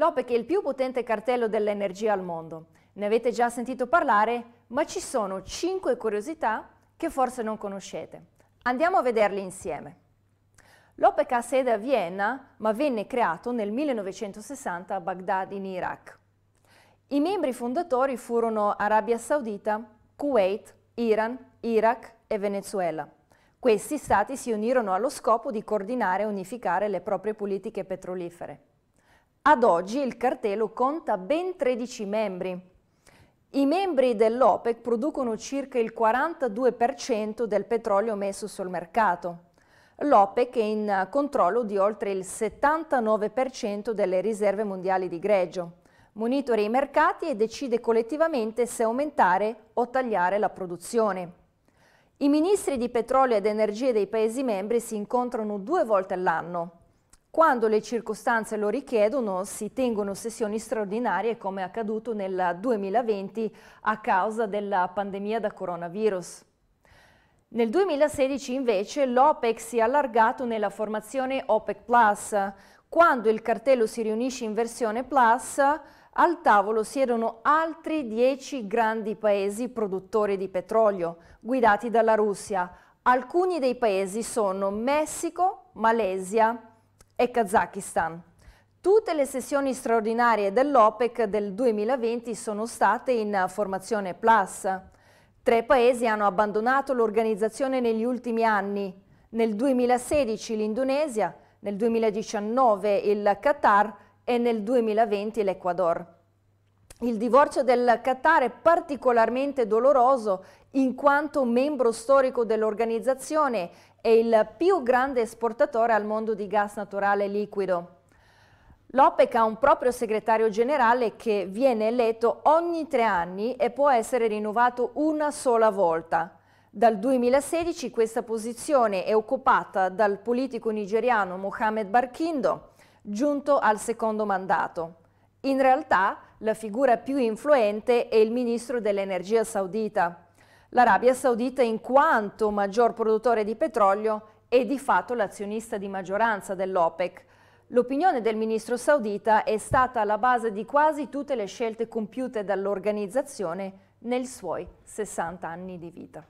L'OPEC è il più potente cartello dell'energia al mondo. Ne avete già sentito parlare, ma ci sono 5 curiosità che forse non conoscete. Andiamo a vederle insieme. L'OPEC ha sede a Vienna, ma venne creato nel 1960 a Baghdad in Iraq. I membri fondatori furono Arabia Saudita, Kuwait, Iran, Iraq e Venezuela. Questi stati si unirono allo scopo di coordinare e unificare le proprie politiche petrolifere. Ad oggi il cartello conta ben 13 membri. I membri dell'OPEC producono circa il 42% del petrolio messo sul mercato. L'OPEC è in controllo di oltre il 79% delle riserve mondiali di greggio. Monitora i mercati e decide collettivamente se aumentare o tagliare la produzione. I ministri di petrolio ed energia dei Paesi membri si incontrano due volte all'anno. Quando le circostanze lo richiedono si tengono sessioni straordinarie come accaduto nel 2020 a causa della pandemia da coronavirus. Nel 2016 invece l'OPEC si è allargato nella formazione OPEC Plus. Quando il cartello si riunisce in versione Plus, al tavolo siedono altri 10 grandi paesi produttori di petrolio, guidati dalla Russia. Alcuni dei paesi sono Messico, Malesia, e Kazakistan. Tutte le sessioni straordinarie dell'OPEC del 2020 sono state in formazione Plus. Tre paesi hanno abbandonato l'organizzazione negli ultimi anni. Nel 2016 l'Indonesia, nel 2019 il Qatar e nel 2020 l'Ecuador. Il divorzio del Qatar è particolarmente doloroso in quanto membro storico dell'organizzazione e il più grande esportatore al mondo di gas naturale liquido. L'OPEC ha un proprio segretario generale che viene eletto ogni tre anni e può essere rinnovato una sola volta. Dal 2016 questa posizione è occupata dal politico nigeriano Mohamed Barkindo, giunto al secondo mandato. In realtà la figura più influente è il ministro dell'energia saudita. L'Arabia Saudita, in quanto maggior produttore di petrolio, è di fatto l'azionista di maggioranza dell'OPEC. L'opinione del ministro saudita è stata alla base di quasi tutte le scelte compiute dall'organizzazione nei suoi 60 anni di vita.